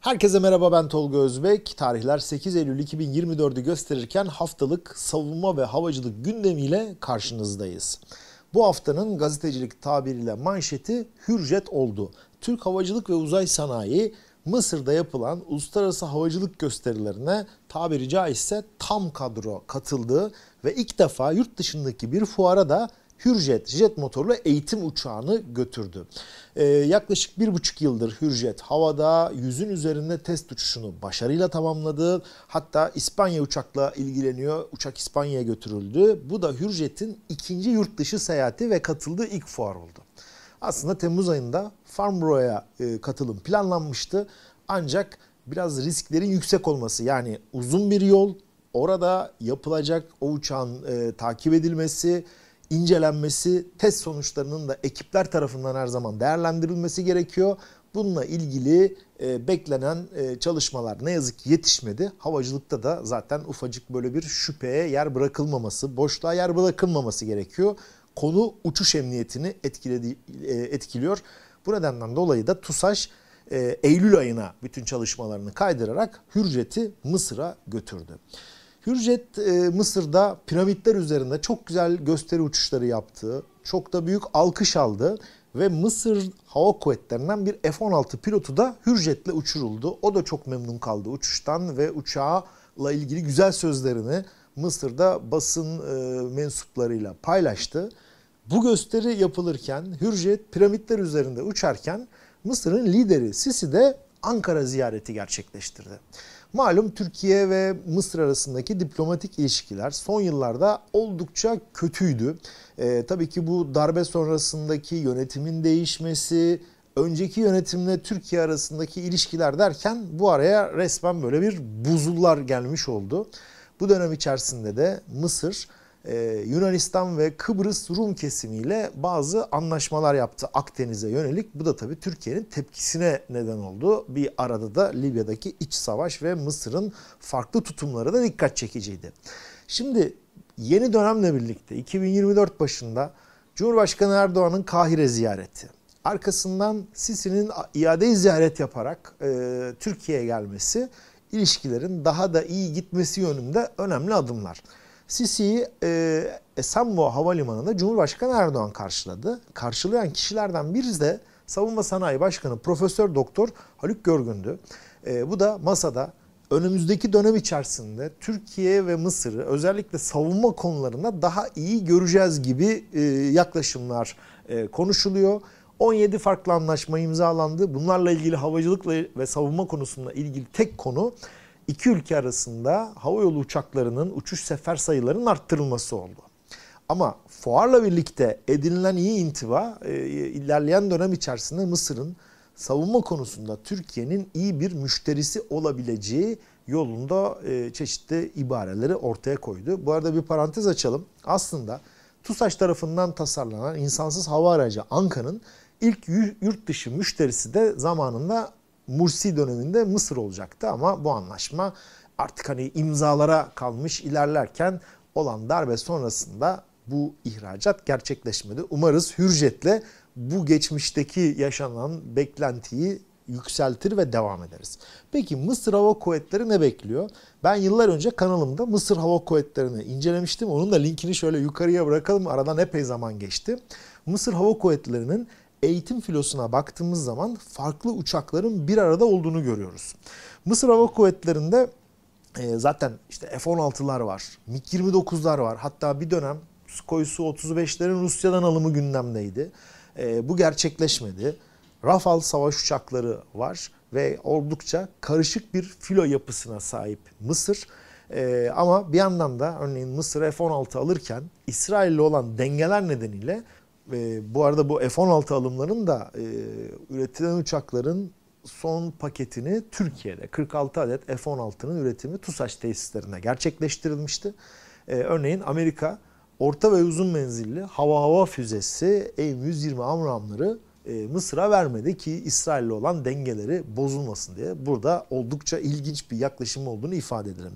Herkese merhaba ben Tolga Özbek. Tarihler 8 Eylül 2024'ü gösterirken haftalık savunma ve havacılık gündemiyle karşınızdayız. Bu haftanın gazetecilik tabiriyle manşeti hürjet oldu. Türk Havacılık ve Uzay Sanayi Mısır'da yapılan uluslararası havacılık gösterilerine tabiri caizse tam kadro katıldı ve ilk defa yurt dışındaki bir fuara da Hürjet jet motorlu eğitim uçağını götürdü. Ee, yaklaşık bir buçuk yıldır Hürjet havada yüzün üzerinde test uçuşunu başarıyla tamamladı. Hatta İspanya uçakla ilgileniyor. Uçak İspanya'ya götürüldü. Bu da Hürjet'in ikinci yurt dışı seyahati ve katıldığı ilk fuar oldu. Aslında Temmuz ayında Farnborough'a e, katılım planlanmıştı. Ancak biraz risklerin yüksek olması yani uzun bir yol, orada yapılacak o uçağın e, takip edilmesi, incelenmesi, test sonuçlarının da ekipler tarafından her zaman değerlendirilmesi gerekiyor. Bununla ilgili e, beklenen e, çalışmalar ne yazık ki yetişmedi. Havacılıkta da zaten ufacık böyle bir şüpheye yer bırakılmaması, boşluğa yer bırakılmaması gerekiyor. Konu uçuş emniyetini etkiledi, e, etkiliyor. Bu nedenden dolayı da TUSAŞ e, Eylül ayına bütün çalışmalarını kaydırarak Hürjet'i Mısır'a götürdü. Hürjet e, Mısır'da piramitler üzerinde çok güzel gösteri uçuşları yaptı. Çok da büyük alkış aldı ve Mısır Hava Kuvvetlerinden bir F-16 pilotu da Hürjet'le uçuruldu. O da çok memnun kaldı uçuştan ve uçağla ilgili güzel sözlerini Mısır'da basın e, mensuplarıyla paylaştı. Bu gösteri yapılırken Hürjet piramitler üzerinde uçarken Mısır'ın lideri Sisi de Ankara ziyareti gerçekleştirdi. Malum Türkiye ve Mısır arasındaki diplomatik ilişkiler son yıllarda oldukça kötüydü. E, tabii ki bu darbe sonrasındaki yönetimin değişmesi, önceki yönetimle Türkiye arasındaki ilişkiler derken bu araya resmen böyle bir buzullar gelmiş oldu. Bu dönem içerisinde de Mısır e, Yunanistan ve Kıbrıs Rum kesimiyle bazı anlaşmalar yaptı Akdeniz'e yönelik. Bu da tabii Türkiye'nin tepkisine neden oldu. Bir arada da Libya'daki iç savaş ve Mısır'ın farklı tutumları da dikkat çekiciydi. Şimdi yeni dönemle birlikte 2024 başında Cumhurbaşkanı Erdoğan'ın Kahire ziyareti, arkasından Sisi'nin iade ziyaret yaparak e, Türkiye'ye gelmesi ilişkilerin daha da iyi gitmesi yönünde önemli adımlar. Sisi'yi e, Esenboğa Havalimanı'nda Cumhurbaşkanı Erdoğan karşıladı. Karşılayan kişilerden birisi de Savunma Sanayi Başkanı Profesör Doktor Haluk Görgün'dü. E, bu da masada önümüzdeki dönem içerisinde Türkiye ve Mısır'ı özellikle savunma konularında daha iyi göreceğiz gibi e, yaklaşımlar e, konuşuluyor. 17 farklı anlaşma imzalandı. Bunlarla ilgili havacılıkla ve savunma konusunda ilgili tek konu iki ülke arasında havayolu uçaklarının uçuş sefer sayılarının arttırılması oldu. Ama fuarla birlikte edinilen iyi intiba e, ilerleyen dönem içerisinde Mısır'ın savunma konusunda Türkiye'nin iyi bir müşterisi olabileceği yolunda e, çeşitli ibareleri ortaya koydu. Bu arada bir parantez açalım. Aslında TUSAŞ tarafından tasarlanan insansız hava aracı Anka'nın ilk yurt dışı müşterisi de zamanında Mursi döneminde Mısır olacaktı ama bu anlaşma artık hani imzalara kalmış ilerlerken olan darbe sonrasında bu ihracat gerçekleşmedi. Umarız hürjetle bu geçmişteki yaşanan beklentiyi yükseltir ve devam ederiz. Peki Mısır Hava Kuvvetleri ne bekliyor? Ben yıllar önce kanalımda Mısır Hava Kuvvetleri'ni incelemiştim. Onun da linkini şöyle yukarıya bırakalım. Aradan epey zaman geçti. Mısır Hava Kuvvetleri'nin eğitim filosuna baktığımız zaman farklı uçakların bir arada olduğunu görüyoruz. Mısır Hava Kuvvetleri'nde e, zaten işte F-16'lar var, MiG-29'lar var. Hatta bir dönem Sukhoi 35lerin Rusya'dan alımı gündemdeydi. E, bu gerçekleşmedi. Rafal savaş uçakları var ve oldukça karışık bir filo yapısına sahip Mısır. E, ama bir yandan da örneğin Mısır F-16 alırken İsrail'le olan dengeler nedeniyle e, bu arada bu F-16 alımların da e, üretilen uçakların son paketini Türkiye'de 46 adet F-16'nın üretimi TUSAŞ tesislerinde gerçekleştirilmişti. E, örneğin Amerika orta ve uzun menzilli hava hava füzesi e m 120 Amramları e, Mısır'a vermedi ki İsrail'le olan dengeleri bozulmasın diye. Burada oldukça ilginç bir yaklaşım olduğunu ifade edelim.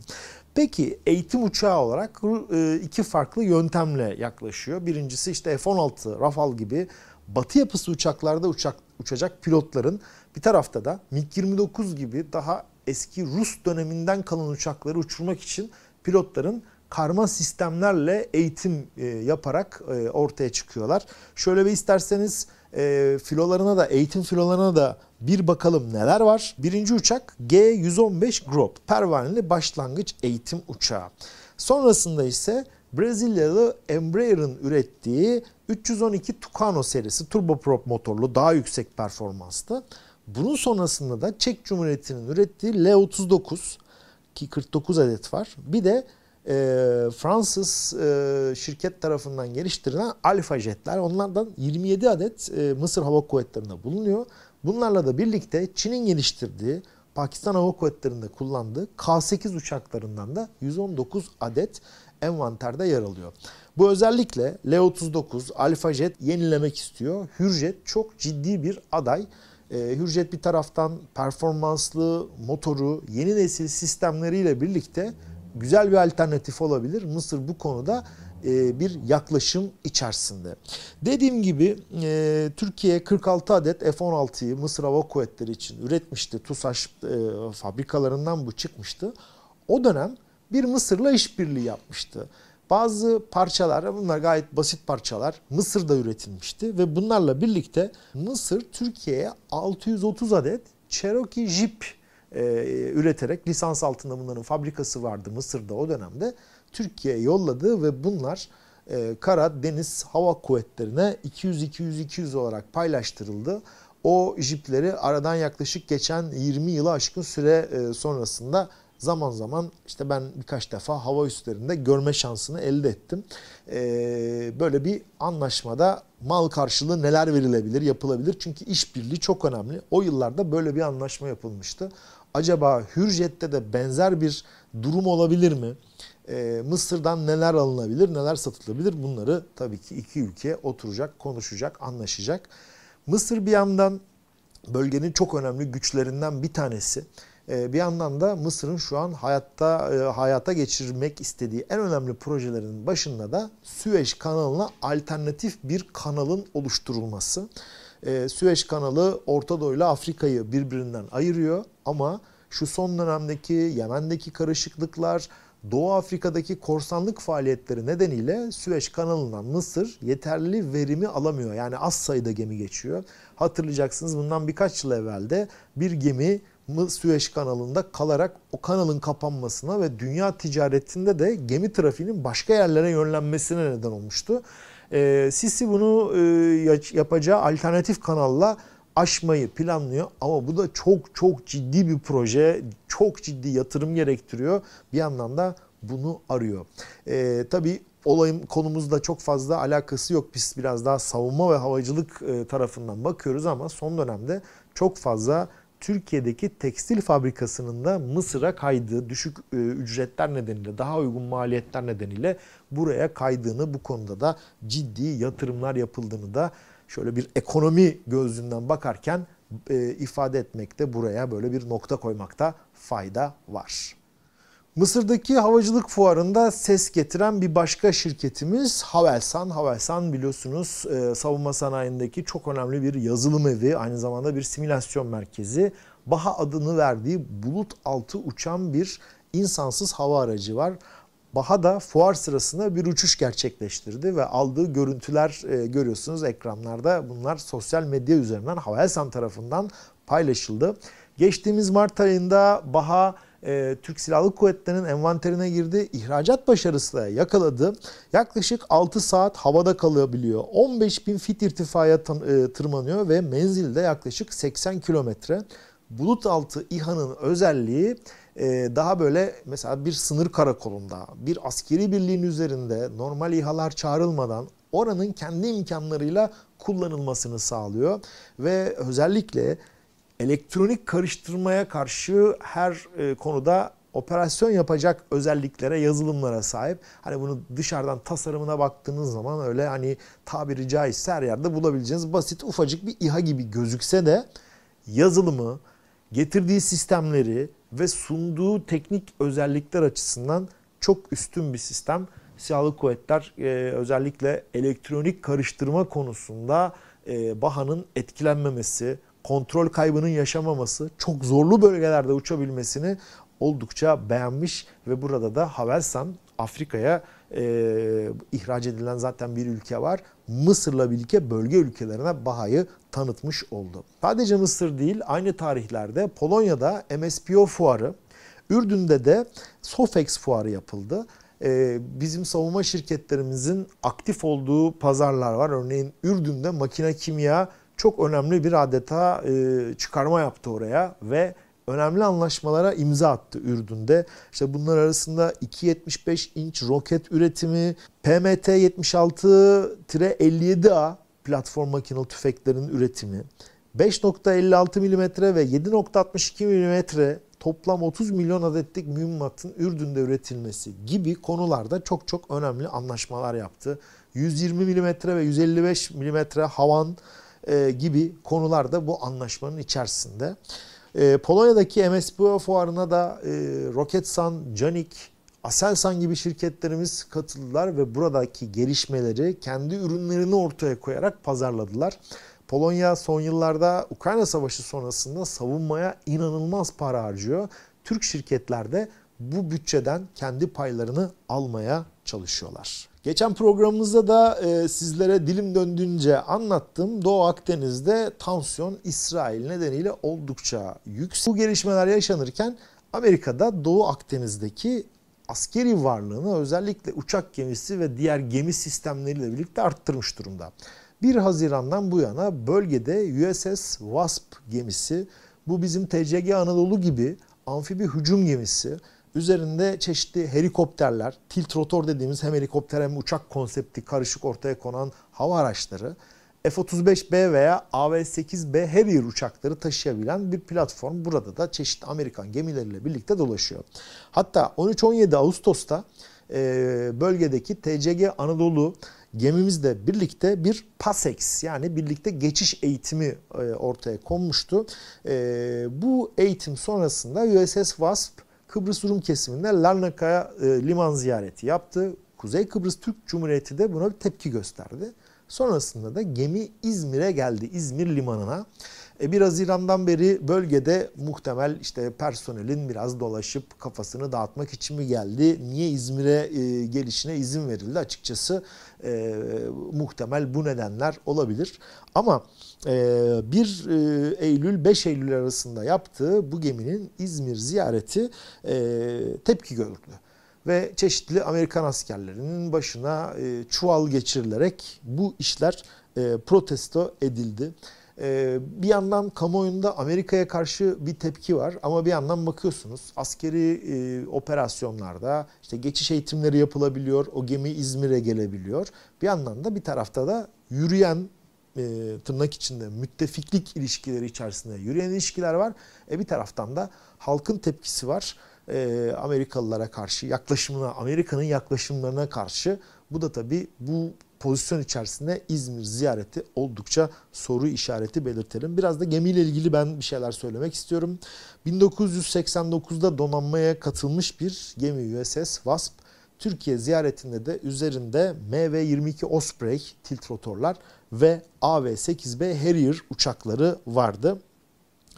Peki eğitim uçağı olarak e, iki farklı yöntemle yaklaşıyor. Birincisi işte F-16, Rafal gibi batı yapısı uçaklarda uçak, uçacak pilotların bir tarafta da MiG-29 gibi daha eski Rus döneminden kalan uçakları uçurmak için pilotların karma sistemlerle eğitim e, yaparak e, ortaya çıkıyorlar. Şöyle bir isterseniz e, filolarına da eğitim filolarına da bir bakalım neler var. Birinci uçak G115 Grop pervaneli başlangıç eğitim uçağı. Sonrasında ise Brezilyalı Embraer'ın ürettiği 312 Tucano serisi turboprop motorlu daha yüksek performanslı. Bunun sonrasında da Çek Cumhuriyeti'nin ürettiği L39 ki 49 adet var. Bir de e, Fransız e, şirket tarafından geliştirilen Alfa jetler. Onlardan 27 adet e, Mısır Hava Kuvvetleri'nde bulunuyor. Bunlarla da birlikte Çin'in geliştirdiği Pakistan Hava Kuvvetleri'nde kullandığı K-8 uçaklarından da 119 adet envanterde yer alıyor. Bu özellikle L-39, Alfa Jet yenilemek istiyor. Hürjet çok ciddi bir aday. E, Hürjet bir taraftan performanslı motoru, yeni nesil sistemleriyle birlikte güzel bir alternatif olabilir. Mısır bu konuda e, bir yaklaşım içerisinde. Dediğim gibi e, Türkiye 46 adet F-16'yı Mısır Hava Kuvvetleri için üretmişti. TUSAŞ e, fabrikalarından bu çıkmıştı. O dönem bir Mısır'la işbirliği yapmıştı. Bazı parçalar, bunlar gayet basit parçalar, Mısır'da üretilmişti ve bunlarla birlikte Mısır Türkiye'ye 630 adet Cherokee Jeep e, üreterek lisans altında bunların fabrikası vardı Mısır'da o dönemde. Türkiye'ye yolladı ve bunlar e, kara deniz hava kuvvetlerine 200-200-200 olarak paylaştırıldı. O jipleri aradan yaklaşık geçen 20 yılı aşkın süre e, sonrasında zaman zaman işte ben birkaç defa hava üstlerinde görme şansını elde ettim. Ee, böyle bir anlaşmada mal karşılığı neler verilebilir, yapılabilir? Çünkü işbirliği çok önemli. O yıllarda böyle bir anlaşma yapılmıştı acaba Hürjet'te de benzer bir durum olabilir mi? E, Mısır'dan neler alınabilir, neler satılabilir? Bunları tabii ki iki ülke oturacak, konuşacak, anlaşacak. Mısır bir yandan bölgenin çok önemli güçlerinden bir tanesi. Ee, bir yandan da Mısır'ın şu an hayatta e, hayata geçirmek istediği en önemli projelerinin başında da Süveyş kanalına alternatif bir kanalın oluşturulması e, Süveyş kanalı Orta Doğu ile Afrika'yı birbirinden ayırıyor ama şu son dönemdeki Yemen'deki karışıklıklar, Doğu Afrika'daki korsanlık faaliyetleri nedeniyle Süveyş kanalından Mısır yeterli verimi alamıyor. Yani az sayıda gemi geçiyor. Hatırlayacaksınız bundan birkaç yıl evvelde bir gemi Süveyş kanalında kalarak o kanalın kapanmasına ve dünya ticaretinde de gemi trafiğinin başka yerlere yönlenmesine neden olmuştu. E, Sisi bunu e, yapacağı alternatif kanalla aşmayı planlıyor ama bu da çok çok ciddi bir proje, çok ciddi yatırım gerektiriyor. Bir yandan da bunu arıyor. E, tabii olayın konumuzda çok fazla alakası yok. Biz biraz daha savunma ve havacılık e, tarafından bakıyoruz ama son dönemde çok fazla Türkiye'deki tekstil fabrikasının da Mısır'a kaydığı düşük e, ücretler nedeniyle, daha uygun maliyetler nedeniyle buraya kaydığını, bu konuda da ciddi yatırımlar yapıldığını da şöyle bir ekonomi gözünden bakarken e, ifade etmekte buraya böyle bir nokta koymakta fayda var. Mısır'daki havacılık fuarında ses getiren bir başka şirketimiz Havelsan. Havelsan biliyorsunuz e, savunma sanayindeki çok önemli bir yazılım evi, aynı zamanda bir simülasyon merkezi. Baha adını verdiği bulut altı uçan bir insansız hava aracı var. Baha da fuar sırasında bir uçuş gerçekleştirdi ve aldığı görüntüler e, görüyorsunuz ekranlarda. Bunlar sosyal medya üzerinden Havelsan tarafından paylaşıldı. Geçtiğimiz Mart ayında Baha ee, Türk Silahlı Kuvvetleri'nin envanterine girdi. İhracat başarısı da yakaladı. Yaklaşık 6 saat havada kalabiliyor. 15 bin fit irtifaya e, tırmanıyor ve menzilde yaklaşık 80 kilometre. Bulut altı İHA'nın özelliği e, daha böyle mesela bir sınır karakolunda, bir askeri birliğin üzerinde normal İHA'lar çağrılmadan oranın kendi imkanlarıyla kullanılmasını sağlıyor. Ve özellikle elektronik karıştırmaya karşı her e, konuda operasyon yapacak özelliklere, yazılımlara sahip. Hani bunu dışarıdan tasarımına baktığınız zaman öyle hani tabiri caizse her yerde bulabileceğiniz basit ufacık bir İHA gibi gözükse de yazılımı, getirdiği sistemleri ve sunduğu teknik özellikler açısından çok üstün bir sistem. Silahlı kuvvetler e, özellikle elektronik karıştırma konusunda e, Baha'nın etkilenmemesi, kontrol kaybının yaşamaması, çok zorlu bölgelerde uçabilmesini oldukça beğenmiş ve burada da Havelsan Afrika'ya e, ihraç edilen zaten bir ülke var. Mısır'la birlikte bölge ülkelerine Baha'yı tanıtmış oldu. Sadece Mısır değil aynı tarihlerde Polonya'da MSPO fuarı, Ürdün'de de Sofex fuarı yapıldı. E, bizim savunma şirketlerimizin aktif olduğu pazarlar var. Örneğin Ürdün'de makine kimya çok önemli bir adeta e, çıkarma yaptı oraya ve önemli anlaşmalara imza attı Ürdün'de. İşte bunlar arasında 2.75 inç roket üretimi, PMT 76-57A platform makinalı tüfeklerin üretimi, 5.56 mm ve 7.62 mm toplam 30 milyon adetlik mühimmatın Ürdün'de üretilmesi gibi konularda çok çok önemli anlaşmalar yaptı. 120 mm ve 155 mm havan e, gibi konularda bu anlaşmanın içerisinde. E, Polonya'daki MSPO fuarına da e, Roketsan, Canik, Aselsan gibi şirketlerimiz katıldılar ve buradaki gelişmeleri kendi ürünlerini ortaya koyarak pazarladılar. Polonya son yıllarda Ukrayna Savaşı sonrasında savunmaya inanılmaz para harcıyor. Türk şirketler de bu bütçeden kendi paylarını almaya çalışıyorlar. Geçen programımızda da e, sizlere dilim döndüğünce anlattım. Doğu Akdeniz'de tansiyon İsrail nedeniyle oldukça yüksek. Bu gelişmeler yaşanırken Amerika'da Doğu Akdeniz'deki askeri varlığını özellikle uçak gemisi ve diğer gemi sistemleriyle birlikte arttırmış durumda. 1 Haziran'dan bu yana bölgede USS Wasp gemisi, bu bizim TCG Anadolu gibi amfibi hücum gemisi Üzerinde çeşitli helikopterler, tilt rotor dediğimiz hem helikopter hem uçak konsepti karışık ortaya konan hava araçları, F-35B veya AV-8B Harrier uçakları taşıyabilen bir platform burada da çeşitli Amerikan gemileriyle birlikte dolaşıyor. Hatta 13-17 Ağustos'ta e, bölgedeki TCG Anadolu gemimizle birlikte bir PASEX yani birlikte geçiş eğitimi e, ortaya konmuştu. E, bu eğitim sonrasında USS Wasp Kıbrıs Rum kesiminde Larnaka'ya e, liman ziyareti yaptı. Kuzey Kıbrıs Türk Cumhuriyeti de buna bir tepki gösterdi. Sonrasında da gemi İzmir'e geldi, İzmir limanına. E 1 Haziran'dan beri bölgede muhtemel işte personelin biraz dolaşıp kafasını dağıtmak için mi geldi? Niye İzmir'e e, gelişine izin verildi? Açıkçası e, muhtemel bu nedenler olabilir. Ama e, 1 e, Eylül 5 Eylül arasında yaptığı bu geminin İzmir ziyareti e, tepki gördü ve çeşitli Amerikan askerlerinin başına e, çuval geçirilerek bu işler e, protesto edildi. E, bir yandan kamuoyunda Amerika'ya karşı bir tepki var ama bir yandan bakıyorsunuz askeri e, operasyonlarda işte geçiş eğitimleri yapılabiliyor, o gemi İzmir'e gelebiliyor. Bir yandan da bir tarafta da yürüyen e, tırnak içinde müttefiklik ilişkileri içerisinde yürüyen ilişkiler var. E, bir taraftan da halkın tepkisi var e, Amerikalılara karşı yaklaşımına, Amerika'nın yaklaşımlarına karşı bu da tabii bu pozisyon içerisinde İzmir ziyareti oldukça soru işareti belirtelim. Biraz da gemiyle ilgili ben bir şeyler söylemek istiyorum. 1989'da donanmaya katılmış bir gemi USS Wasp Türkiye ziyaretinde de üzerinde MV-22 Osprey tilt rotorlar ve AV-8B Harrier uçakları vardı.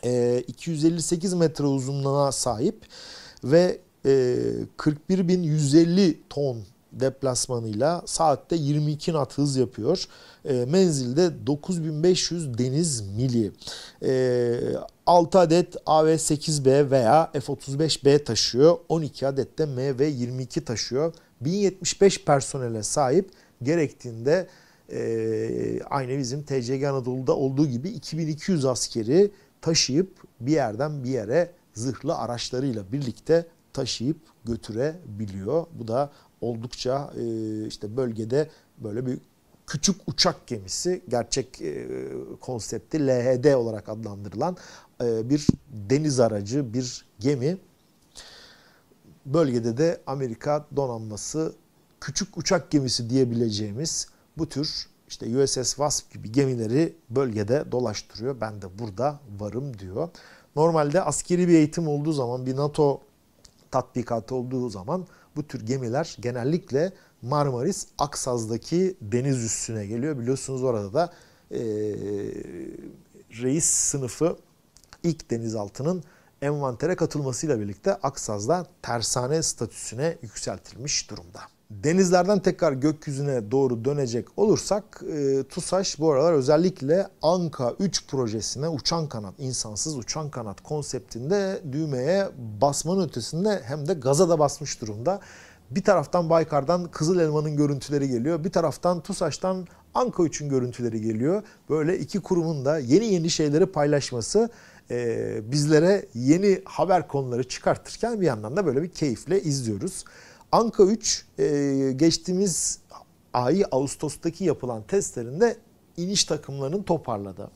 E, 258 metre uzunluğuna sahip ve 41.150 e, ton deplasmanıyla saatte 22 nat hız yapıyor. E, menzilde 9500 deniz mili. 6 e, adet AV-8B veya F-35B taşıyor. 12 adet de MV-22 taşıyor. 1075 personele sahip gerektiğinde aynı bizim TCG Anadolu'da olduğu gibi 2200 askeri taşıyıp bir yerden bir yere zırhlı araçlarıyla birlikte taşıyıp götürebiliyor. Bu da oldukça e, işte bölgede böyle bir küçük uçak gemisi gerçek e, konsepti LHD olarak adlandırılan e, bir deniz aracı, bir gemi. Bölgede de Amerika donanması küçük uçak gemisi diyebileceğimiz bu tür işte USS Wasp gibi gemileri bölgede dolaştırıyor. Ben de burada varım diyor. Normalde askeri bir eğitim olduğu zaman bir NATO tatbikatı olduğu zaman bu tür gemiler genellikle Marmaris Aksaz'daki deniz üssüne geliyor. Biliyorsunuz orada da e, reis sınıfı ilk denizaltının envantere katılmasıyla birlikte Aksaz'da tersane statüsüne yükseltilmiş durumda. Denizlerden tekrar gökyüzüne doğru dönecek olursak e, TUSAŞ bu aralar özellikle Anka 3 projesine uçan kanat, insansız uçan kanat konseptinde düğmeye basmanın ötesinde hem de gaza da basmış durumda. Bir taraftan Baykar'dan Kızıl Elma'nın görüntüleri geliyor. Bir taraftan TUSAŞ'tan Anka 3'ün görüntüleri geliyor. Böyle iki kurumun da yeni yeni şeyleri paylaşması e, bizlere yeni haber konuları çıkartırken bir yandan da böyle bir keyifle izliyoruz. Anka 3 e, geçtiğimiz ay Ağustos'taki yapılan testlerinde iniş takımlarının toparladı.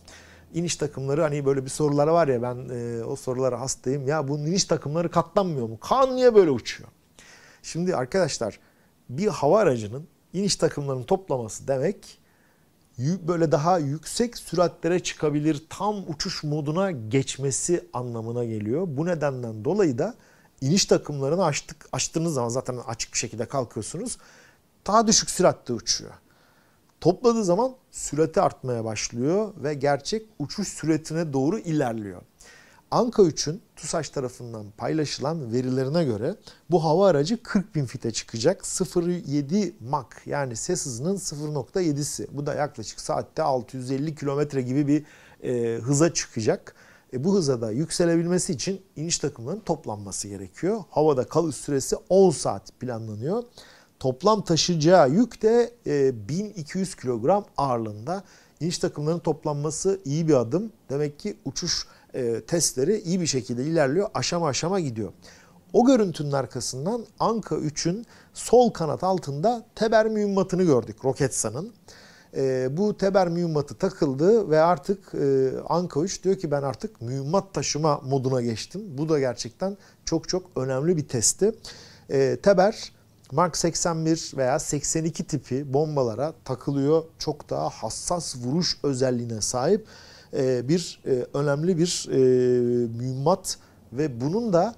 İniş takımları hani böyle bir sorular var ya ben e, o sorulara hastayım. Ya bu iniş takımları katlanmıyor mu? Kan niye böyle uçuyor? Şimdi arkadaşlar bir hava aracının iniş takımlarının toplaması demek böyle daha yüksek süratlere çıkabilir tam uçuş moduna geçmesi anlamına geliyor. Bu nedenden dolayı da iniş takımlarını açtık, açtığınız zaman zaten açık bir şekilde kalkıyorsunuz. Daha düşük süratte uçuyor. Topladığı zaman sürati artmaya başlıyor ve gerçek uçuş süretine doğru ilerliyor. Anka 3'ün TUSAŞ tarafından paylaşılan verilerine göre bu hava aracı 40 bin fite çıkacak. 0.7 Mach yani ses hızının 0.7'si. Bu da yaklaşık saatte 650 kilometre gibi bir e, hıza çıkacak. E, bu hıza da yükselebilmesi için iniş takımlarının toplanması gerekiyor. Havada kalış süresi 10 saat planlanıyor. Toplam taşıyacağı yük de e, 1200 kilogram ağırlığında. İniş takımlarının toplanması iyi bir adım. Demek ki uçuş e, testleri iyi bir şekilde ilerliyor. Aşama aşama gidiyor. O görüntünün arkasından Anka 3'ün sol kanat altında teber mühimmatını gördük Roketsan'ın. E, bu teber mühimmatı takıldı ve artık e, Anka 3 diyor ki ben artık mühimmat taşıma moduna geçtim. Bu da gerçekten çok çok önemli bir testi. E, ee, teber Mark 81 veya 82 tipi bombalara takılıyor. Çok daha hassas vuruş özelliğine sahip e, bir e, önemli bir e, mühimmat ve bunun da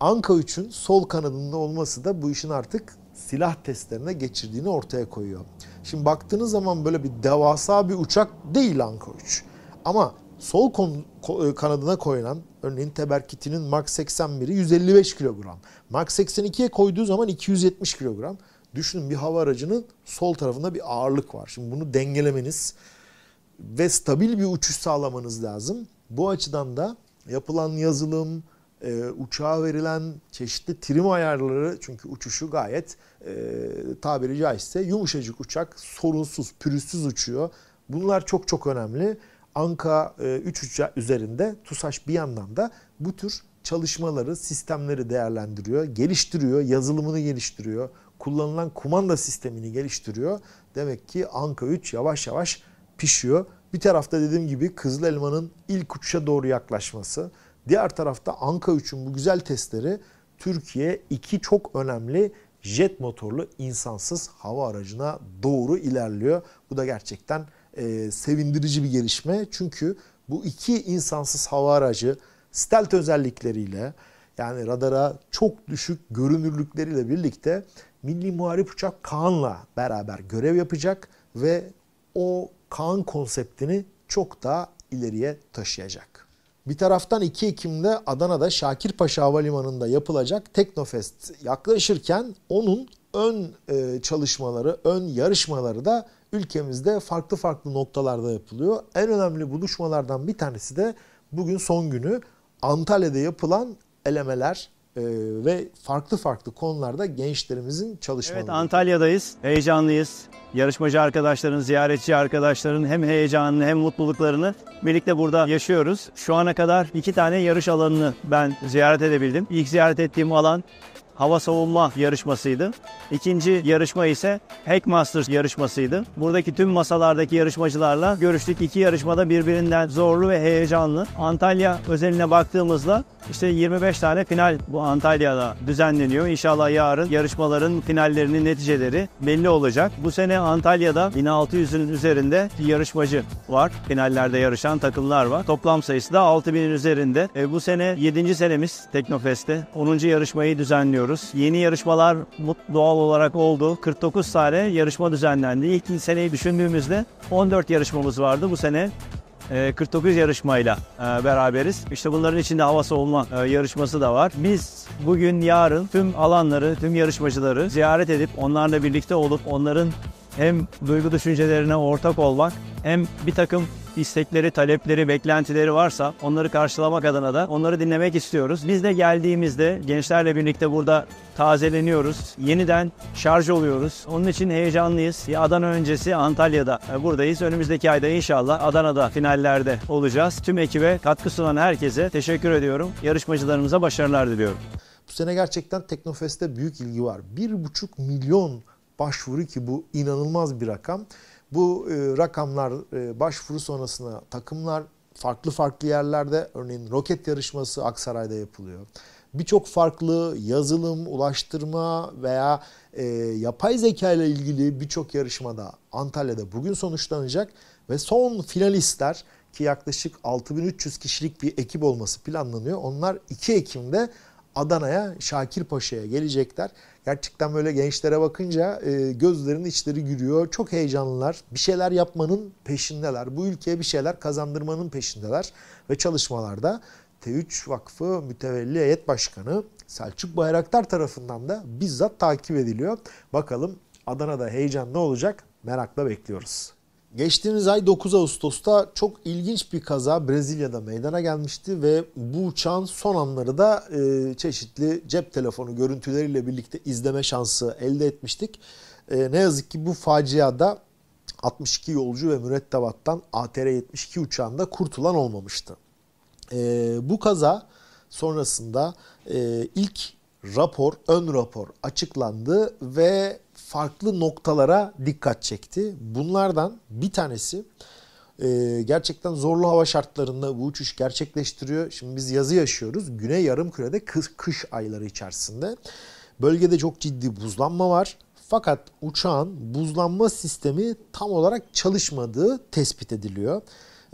Anka 3'ün sol kanadında olması da bu işin artık silah testlerine geçirdiğini ortaya koyuyor. Şimdi baktığınız zaman böyle bir devasa bir uçak değil Anka 3. Ama sol kon, e, kanadına koyulan örneğin Teberkit'inin Mark 81'i 155 kilogram. Mark 82'ye koyduğu zaman 270 kilogram. Düşünün bir hava aracının sol tarafında bir ağırlık var. Şimdi bunu dengelemeniz ve stabil bir uçuş sağlamanız lazım. Bu açıdan da yapılan yazılım, e, uçağa verilen çeşitli trim ayarları çünkü uçuşu gayet e, tabiri caizse yumuşacık uçak sorunsuz, pürüzsüz uçuyor. Bunlar çok çok önemli. Anka 3 e, üzerinde TUSAŞ bir yandan da bu tür çalışmaları, sistemleri değerlendiriyor, geliştiriyor, yazılımını geliştiriyor, kullanılan kumanda sistemini geliştiriyor. Demek ki Anka 3 yavaş yavaş pişiyor. Bir tarafta dediğim gibi Kızıl Elma'nın ilk uçuşa doğru yaklaşması, Diğer tarafta Anka 3'ün bu güzel testleri Türkiye iki çok önemli jet motorlu insansız hava aracına doğru ilerliyor. Bu da gerçekten e, sevindirici bir gelişme. Çünkü bu iki insansız hava aracı stealth özellikleriyle yani radara çok düşük görünürlükleriyle birlikte Milli Muharip Uçak Kaan'la beraber görev yapacak ve o Kaan konseptini çok daha ileriye taşıyacak. Bir taraftan 2 Ekim'de Adana'da Şakirpaşa Havalimanı'nda yapılacak Teknofest yaklaşırken onun ön e, çalışmaları, ön yarışmaları da ülkemizde farklı farklı noktalarda yapılıyor. En önemli buluşmalardan bir tanesi de bugün son günü Antalya'da yapılan elemeler, ee, ve farklı farklı konularda gençlerimizin çalışmaları. Evet Antalya'dayız, heyecanlıyız. Yarışmacı arkadaşların, ziyaretçi arkadaşların hem heyecanını hem mutluluklarını birlikte burada yaşıyoruz. Şu ana kadar iki tane yarış alanını ben ziyaret edebildim. İlk ziyaret ettiğim alan hava savunma yarışmasıydı. İkinci yarışma ise Hack Masters yarışmasıydı. Buradaki tüm masalardaki yarışmacılarla görüştük. İki yarışmada birbirinden zorlu ve heyecanlı. Antalya özeline baktığımızda işte 25 tane final bu Antalya'da düzenleniyor. İnşallah yarın yarışmaların finallerinin neticeleri belli olacak. Bu sene Antalya'da 1600'ün üzerinde yarışmacı var. Finallerde yarışan takımlar var. Toplam sayısı da 6000'in üzerinde. E, bu sene 7. senemiz Teknofest'te 10. yarışmayı düzenliyoruz yapıyoruz. Yeni yarışmalar doğal olarak oldu. 49 tane yarışma düzenlendi. İlk seneyi düşündüğümüzde 14 yarışmamız vardı. Bu sene 49 e, yarışmayla e, beraberiz. İşte bunların içinde hava savunma e, yarışması da var. Biz bugün yarın tüm alanları, tüm yarışmacıları ziyaret edip onlarla birlikte olup onların hem duygu düşüncelerine ortak olmak hem bir takım istekleri, talepleri, beklentileri varsa onları karşılamak adına da onları dinlemek istiyoruz. Biz de geldiğimizde gençlerle birlikte burada tazeleniyoruz. Yeniden şarj oluyoruz. Onun için heyecanlıyız. Adana öncesi Antalya'da e, buradayız. Önümüzdeki ayda inşallah Adana'da finallerde olacağız. Tüm ekibe katkı sunan herkese teşekkür ediyorum. Yarışmacılarımıza başarılar diliyorum. Bu sene gerçekten Teknofest'te büyük ilgi var. 1,5 milyon başvuru ki bu inanılmaz bir rakam. Bu e, rakamlar e, başvuru sonrasına takımlar farklı farklı yerlerde örneğin roket yarışması Aksaray'da yapılıyor. Birçok farklı yazılım, ulaştırma veya e, yapay zeka ile ilgili birçok yarışmada Antalya'da bugün sonuçlanacak ve son finalistler ki yaklaşık 6300 kişilik bir ekip olması planlanıyor. Onlar 2 Ekim'de Adana'ya, Şakir Paşa'ya gelecekler. Gerçekten böyle gençlere bakınca e, gözlerinin içleri gülüyor. Çok heyecanlılar. Bir şeyler yapmanın peşindeler. Bu ülkeye bir şeyler kazandırmanın peşindeler. Ve çalışmalarda T3 Vakfı Mütevelli Heyet Başkanı Selçuk Bayraktar tarafından da bizzat takip ediliyor. Bakalım Adana'da heyecan ne olacak? Merakla bekliyoruz. Geçtiğimiz ay 9 Ağustos'ta çok ilginç bir kaza Brezilya'da meydana gelmişti ve bu uçağın son anları da e, çeşitli cep telefonu görüntüleriyle birlikte izleme şansı elde etmiştik. E, ne yazık ki bu faciada 62 yolcu ve mürettebattan ATR-72 uçağında kurtulan olmamıştı. E, bu kaza sonrasında e, ilk rapor, ön rapor açıklandı ve farklı noktalara dikkat çekti. Bunlardan bir tanesi e, gerçekten zorlu hava şartlarında bu uçuş gerçekleştiriyor. Şimdi biz yazı yaşıyoruz. Güney yarım kürede kış, kış ayları içerisinde. Bölgede çok ciddi buzlanma var. Fakat uçağın buzlanma sistemi tam olarak çalışmadığı tespit ediliyor.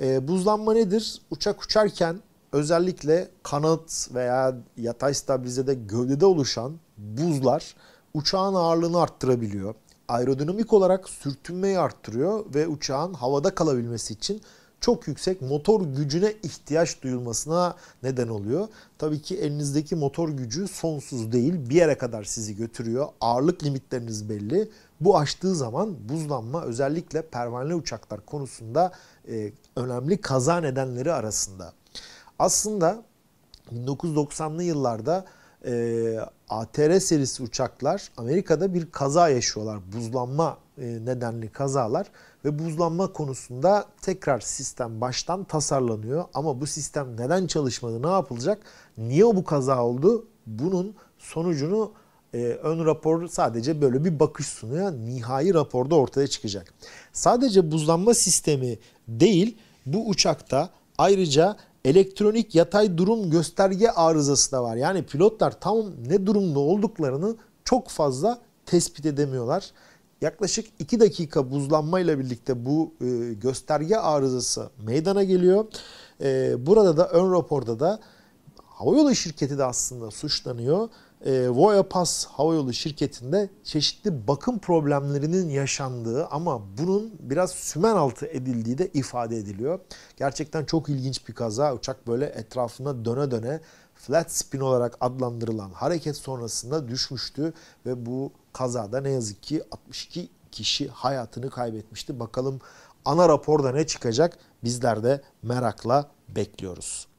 E, buzlanma nedir? Uçak uçarken özellikle kanat veya yatay stabilizede gövdede oluşan buzlar uçağın ağırlığını arttırabiliyor. Aerodinamik olarak sürtünmeyi arttırıyor ve uçağın havada kalabilmesi için çok yüksek motor gücüne ihtiyaç duyulmasına neden oluyor. Tabii ki elinizdeki motor gücü sonsuz değil. Bir yere kadar sizi götürüyor. Ağırlık limitleriniz belli. Bu aştığı zaman buzlanma özellikle pervaneli uçaklar konusunda e, önemli kaza nedenleri arasında. Aslında 1990'lı yıllarda e, ATR serisi uçaklar Amerika'da bir kaza yaşıyorlar. Buzlanma e, nedenli kazalar ve buzlanma konusunda tekrar sistem baştan tasarlanıyor. Ama bu sistem neden çalışmadı, ne yapılacak, niye bu kaza oldu bunun sonucunu e, ön rapor sadece böyle bir bakış sunuyor. Nihai raporda ortaya çıkacak. Sadece buzlanma sistemi değil bu uçakta ayrıca elektronik yatay durum gösterge arızası da var. Yani pilotlar tam ne durumda olduklarını çok fazla tespit edemiyorlar. Yaklaşık 2 dakika buzlanmayla birlikte bu e, gösterge arızası meydana geliyor. E, burada da ön raporda da havayolu şirketi de aslında suçlanıyor e, ee, Voyapass Havayolu şirketinde çeşitli bakım problemlerinin yaşandığı ama bunun biraz sümen altı edildiği de ifade ediliyor. Gerçekten çok ilginç bir kaza. Uçak böyle etrafına döne döne flat spin olarak adlandırılan hareket sonrasında düşmüştü ve bu kazada ne yazık ki 62 kişi hayatını kaybetmişti. Bakalım ana raporda ne çıkacak bizler de merakla bekliyoruz.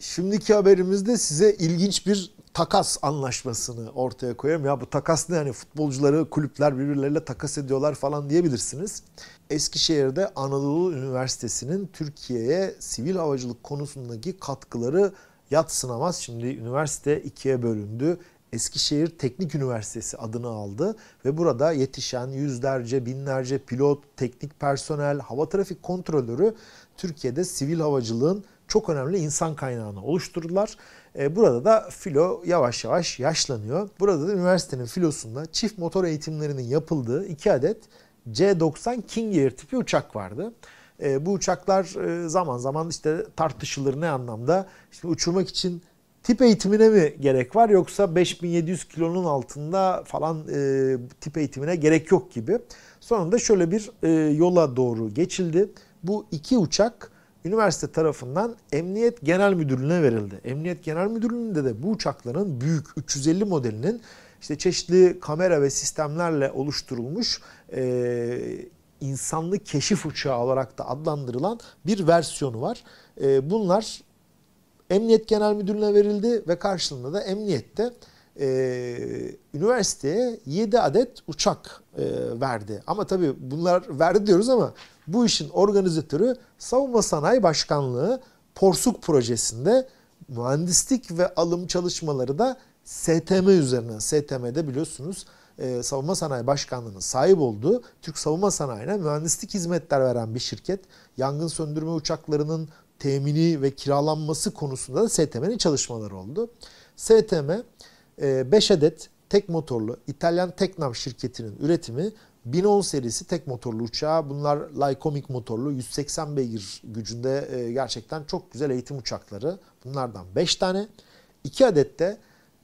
Şimdiki haberimizde size ilginç bir takas anlaşmasını ortaya koyuyorum. Ya bu takas ne hani futbolcuları kulüpler birbirleriyle takas ediyorlar falan diyebilirsiniz. Eskişehir'de Anadolu Üniversitesi'nin Türkiye'ye sivil havacılık konusundaki katkıları yatsınamaz. Şimdi üniversite ikiye bölündü. Eskişehir Teknik Üniversitesi adını aldı ve burada yetişen yüzlerce, binlerce pilot, teknik personel, hava trafik kontrolörü Türkiye'de sivil havacılığın çok önemli insan kaynağını oluşturdular. E, burada da filo yavaş yavaş yaşlanıyor. Burada da üniversitenin filosunda çift motor eğitimlerinin yapıldığı iki adet C-90 King Air tipi uçak vardı. E, bu uçaklar e, zaman zaman işte tartışılır ne anlamda? Şimdi uçurmak için tip eğitimine mi gerek var yoksa 5700 kilonun altında falan tip eğitimine gerek yok gibi. Sonunda şöyle bir yola doğru geçildi. Bu iki uçak üniversite tarafından Emniyet Genel Müdürlüğü'ne verildi. Emniyet Genel Müdürlüğü'nde de bu uçakların büyük 350 modelinin işte çeşitli kamera ve sistemlerle oluşturulmuş e, insanlı keşif uçağı olarak da adlandırılan bir versiyonu var. E, bunlar Emniyet Genel Müdürlüğü'ne verildi ve karşılığında da emniyette e, üniversiteye 7 adet uçak e, verdi. Ama tabii bunlar verdi diyoruz ama bu işin organizatörü Savunma Sanayi Başkanlığı Porsuk projesinde mühendislik ve alım çalışmaları da STM üzerine. STM'de biliyorsunuz e, Savunma Sanayi Başkanlığı'nın sahip olduğu Türk Savunma Sanayi'ne mühendislik hizmetler veren bir şirket. Yangın söndürme uçaklarının temini ve kiralanması konusunda da STM'nin çalışmaları oldu. STM 5 ee, adet tek motorlu İtalyan Teknav şirketinin üretimi 1010 serisi tek motorlu uçağı. Bunlar Lycomic motorlu 180 beygir gücünde e, gerçekten çok güzel eğitim uçakları. Bunlardan 5 tane. 2 adet de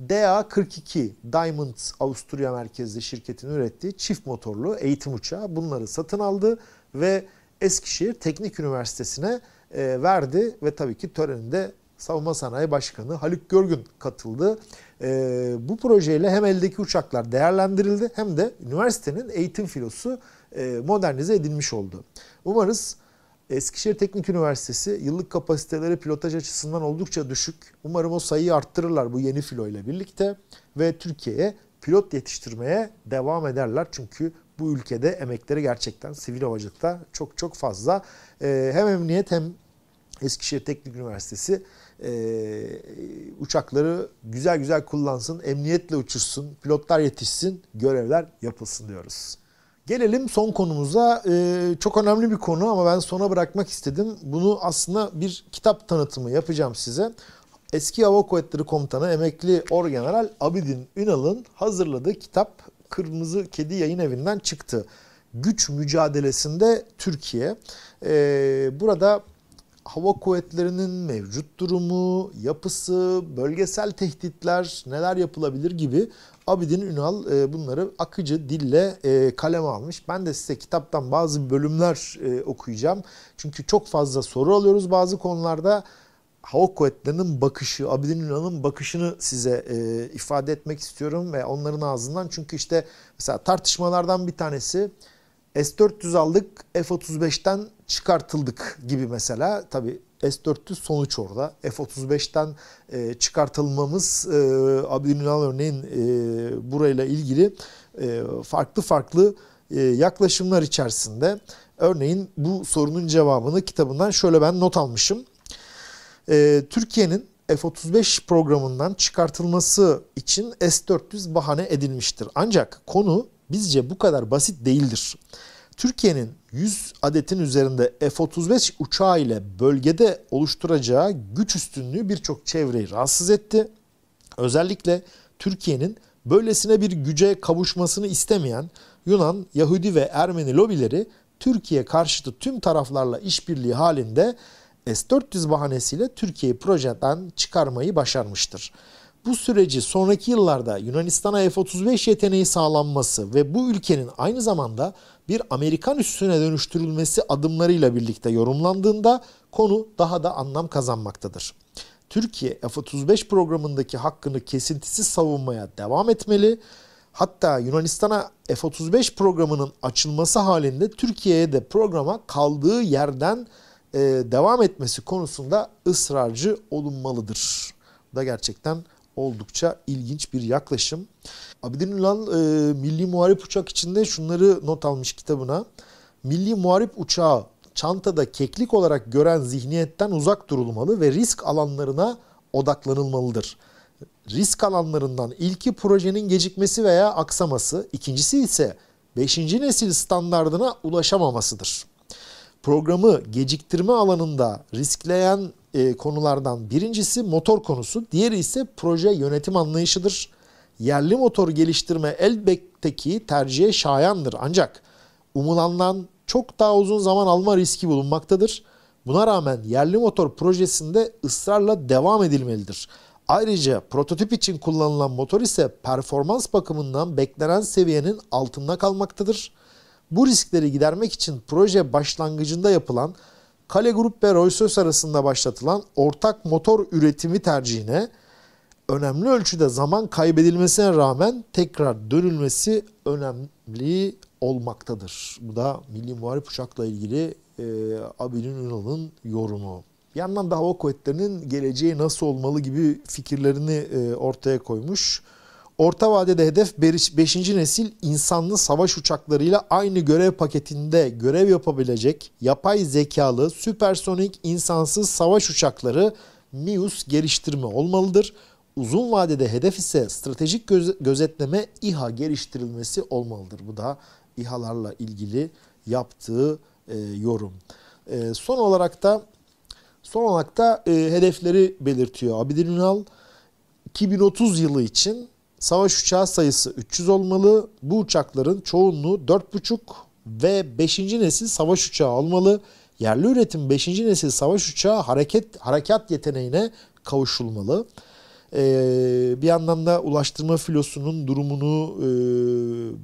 DA42 Diamond Avusturya merkezli şirketin ürettiği çift motorlu eğitim uçağı bunları satın aldı ve Eskişehir Teknik Üniversitesi'ne e, verdi ve tabii ki töreninde Savunma Sanayi Başkanı Haluk Görgün katıldı. Ee, bu projeyle hem eldeki uçaklar değerlendirildi hem de üniversitenin eğitim filosu e, modernize edilmiş oldu. Umarız Eskişehir Teknik Üniversitesi yıllık kapasiteleri pilotaj açısından oldukça düşük. Umarım o sayıyı arttırırlar bu yeni filo ile birlikte ve Türkiye'ye pilot yetiştirmeye devam ederler. Çünkü bu ülkede emekleri gerçekten sivil havacılıkta çok çok fazla. Ee, hem emniyet hem Eskişehir Teknik Üniversitesi e, uçakları güzel güzel kullansın, emniyetle uçursun, pilotlar yetişsin, görevler yapılsın diyoruz. Gelelim son konumuza. Ee, çok önemli bir konu ama ben sona bırakmak istedim. Bunu aslında bir kitap tanıtımı yapacağım size. Eski Hava Kuvvetleri Komutanı emekli Orgeneral Abidin Ünal'ın hazırladığı kitap Kırmızı Kedi Yayın Evi'nden çıktı. Güç mücadelesinde Türkiye. Ee, burada hava kuvvetlerinin mevcut durumu, yapısı, bölgesel tehditler, neler yapılabilir gibi Abidin Ünal e, bunları akıcı dille e, kaleme almış. Ben de size kitaptan bazı bölümler e, okuyacağım. Çünkü çok fazla soru alıyoruz bazı konularda. Hava kuvvetlerinin bakışı, Abidin Ünal'ın bakışını size e, ifade etmek istiyorum ve onların ağzından. Çünkü işte mesela tartışmalardan bir tanesi S-400 aldık, F-35'ten çıkartıldık gibi mesela. Tabi S-400 sonuç orada. F-35'ten e, çıkartılmamız e, Abdül Ünal örneğin e, burayla ilgili e, farklı farklı e, yaklaşımlar içerisinde. Örneğin bu sorunun cevabını kitabından şöyle ben not almışım. E, Türkiye'nin F-35 programından çıkartılması için S-400 bahane edilmiştir. Ancak konu bizce bu kadar basit değildir. Türkiye'nin 100 adetin üzerinde F-35 uçağı ile bölgede oluşturacağı güç üstünlüğü birçok çevreyi rahatsız etti. Özellikle Türkiye'nin böylesine bir güce kavuşmasını istemeyen Yunan, Yahudi ve Ermeni lobileri Türkiye karşıtı tüm taraflarla işbirliği halinde S-400 bahanesiyle Türkiye'yi projeden çıkarmayı başarmıştır bu süreci sonraki yıllarda Yunanistan'a F-35 yeteneği sağlanması ve bu ülkenin aynı zamanda bir Amerikan üssüne dönüştürülmesi adımlarıyla birlikte yorumlandığında konu daha da anlam kazanmaktadır. Türkiye F-35 programındaki hakkını kesintisiz savunmaya devam etmeli. Hatta Yunanistan'a F-35 programının açılması halinde Türkiye'ye de programa kaldığı yerden e, devam etmesi konusunda ısrarcı olunmalıdır. Bu da gerçekten oldukça ilginç bir yaklaşım. Abidin Ülal e, Milli Muharip Uçak içinde şunları not almış kitabına. Milli Muharip Uçağı çantada keklik olarak gören zihniyetten uzak durulmalı ve risk alanlarına odaklanılmalıdır. Risk alanlarından ilki projenin gecikmesi veya aksaması, ikincisi ise 5. nesil standardına ulaşamamasıdır. Programı geciktirme alanında riskleyen e, konulardan birincisi motor konusu, diğeri ise proje yönetim anlayışıdır. Yerli motor geliştirme elbette ki tercihe şayandır ancak umulandan çok daha uzun zaman alma riski bulunmaktadır. Buna rağmen yerli motor projesinde ısrarla devam edilmelidir. Ayrıca prototip için kullanılan motor ise performans bakımından beklenen seviyenin altında kalmaktadır. Bu riskleri gidermek için proje başlangıcında yapılan Kale Grup ve Rolls-Royce arasında başlatılan ortak motor üretimi tercihine önemli ölçüde zaman kaybedilmesine rağmen tekrar dönülmesi önemli olmaktadır. Bu da Milli Muharip Uçak'la ilgili e, Abidin Ünal'ın yorumu. Bir yandan da hava kuvvetlerinin geleceği nasıl olmalı gibi fikirlerini e, ortaya koymuş. Orta vadede hedef 5. nesil insanlı savaş uçaklarıyla aynı görev paketinde görev yapabilecek yapay zekalı süpersonik insansız savaş uçakları MIUS geliştirme olmalıdır. Uzun vadede hedef ise stratejik göz gözetleme İHA geliştirilmesi olmalıdır. Bu da İHA'larla ilgili yaptığı e, yorum. E, son olarak da son olarak da e, hedefleri belirtiyor Abidin Ünal. 2030 yılı için Savaş uçağı sayısı 300 olmalı. Bu uçakların çoğunluğu 4,5 ve 5. nesil savaş uçağı almalı. Yerli üretim 5. nesil savaş uçağı hareket harekat yeteneğine kavuşulmalı. Ee, bir yandan da ulaştırma filosunun durumunu e,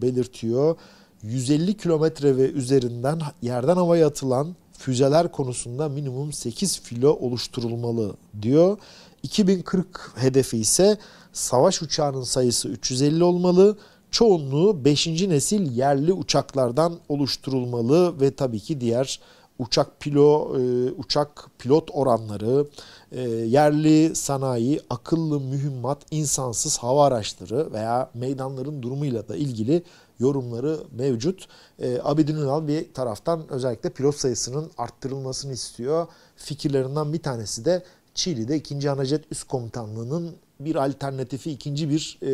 belirtiyor. 150 kilometre ve üzerinden yerden havaya atılan füzeler konusunda minimum 8 filo oluşturulmalı diyor. 2040 hedefi ise savaş uçağının sayısı 350 olmalı. Çoğunluğu 5. nesil yerli uçaklardan oluşturulmalı ve tabii ki diğer uçak pilo e, uçak pilot oranları, e, yerli sanayi, akıllı mühimmat, insansız hava araçları veya meydanların durumuyla da ilgili yorumları mevcut. E, Abidin Ünal bir taraftan özellikle pilot sayısının arttırılmasını istiyor. Fikirlerinden bir tanesi de Çili'de 2. Anajet Üst Komutanlığı'nın bir alternatifi ikinci bir e,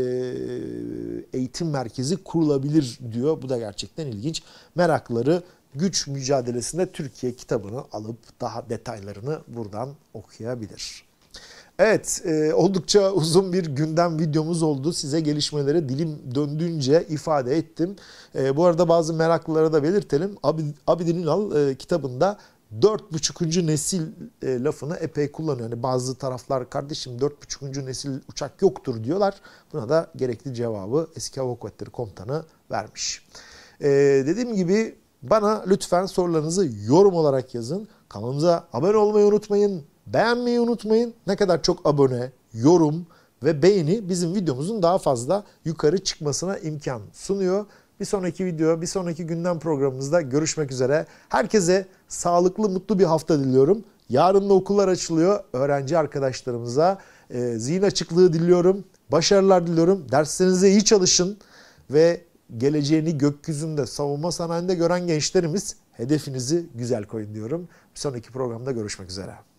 eğitim merkezi kurulabilir diyor. Bu da gerçekten ilginç. Merakları güç mücadelesinde Türkiye kitabını alıp daha detaylarını buradan okuyabilir. Evet, e, oldukça uzun bir gündem videomuz oldu. Size gelişmeleri dilim döndüğünce ifade ettim. E, bu arada bazı meraklılara da belirtelim. Abidin Ünal e, kitabında dört buçukuncu nesil e, lafını epey kullanıyor. Yani bazı taraflar kardeşim dört buçukuncu nesil uçak yoktur diyorlar. Buna da gerekli cevabı eski Hava Kuvvetleri Komutanı vermiş. E, dediğim gibi bana lütfen sorularınızı yorum olarak yazın. Kanalımıza abone olmayı unutmayın. Beğenmeyi unutmayın. Ne kadar çok abone, yorum ve beğeni bizim videomuzun daha fazla yukarı çıkmasına imkan sunuyor. Bir sonraki video, bir sonraki gündem programımızda görüşmek üzere. Herkese sağlıklı, mutlu bir hafta diliyorum. Yarın da okullar açılıyor. Öğrenci arkadaşlarımıza e, zihin açıklığı diliyorum. Başarılar diliyorum. Derslerinize iyi çalışın ve geleceğini gökyüzünde, savunma sanayinde gören gençlerimiz hedefinizi güzel koyun diyorum. Bir sonraki programda görüşmek üzere.